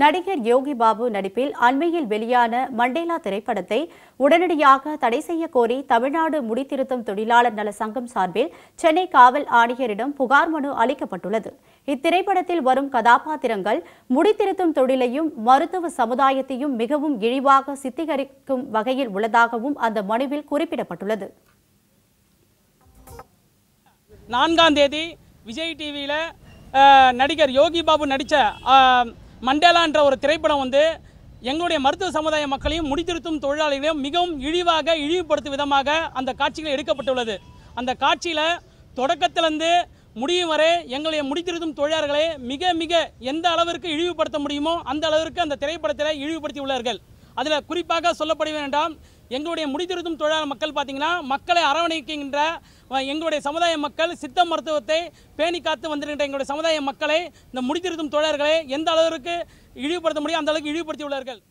நடிகர் யோகி பாபு நடிப்பில் அண்மையில் வெளியான மண்டேலா திரைப்படத்தை உடனடியாக தடை செய்ய கோரி தமிழ்நாடு முடித்திருத்தும் தொழிலாளர் நல சங்கம் சார்பில் சென்னை காவல் ஆணையரிடம் புகார் மனு அளிக்கப்பட்டுள்ளது இத்திரைப்படத்தில் வரும் கதாபாத்திரங்கள் முடித்திருத்தும் தொழிலையும் மருத்துவ சமுதாயத்தையும் மிகவும் இழிவாக சித்திகரிக்கும் வகையில் உள்ளதாகவும் அந்த மனுவில் குறிப்பிடப்பட்டுள்ளது நான்காம் தேதி விஜய் டிவியில் நடிகர் யோகி பாபு நடித்த மண்டேலான்ற ஒரு திரைப்படம் வந்து எங்களுடைய மருத்துவ சமுதாய மக்களையும் முடித்திருத்தும் தொழிலாளிகளையும் மிகவும் இழிவாக இழிவுபடுத்தும் விதமாக அந்த காட்சிகள் எடுக்கப்பட்டுள்ளது அந்த காட்சியில் தொடக்கத்திலிருந்து முடியும் வரை எங்களுடைய முடித்திருத்தும் தொழிலாளர்களை மிக மிக எந்த அளவிற்கு இழிவுபடுத்த முடியுமோ அந்த அளவிற்கு அந்த திரைப்படத்தில் இழிவுபடுத்தியுள்ளார்கள் அதில் குறிப்பாக சொல்லப்படுவேன் என்றால் எங்களுடைய முடித்திருத்தும் தொழிலாளர் மக்கள் பார்த்திங்கன்னா மக்களை அரவணைக்கின்ற எங்களுடைய சமுதாய மக்கள் சித்த மருத்துவத்தை பேணி காத்து வந்திருக்கின்ற எங்களுடைய சமுதாய மக்களை இந்த முடித்திருத்தும் தொழிலாளர்களை எந்த அளவிற்கு இழிவுபடுத்த முடியும் அந்த அளவுக்கு இழிவுபடுத்தியுள்ளார்கள்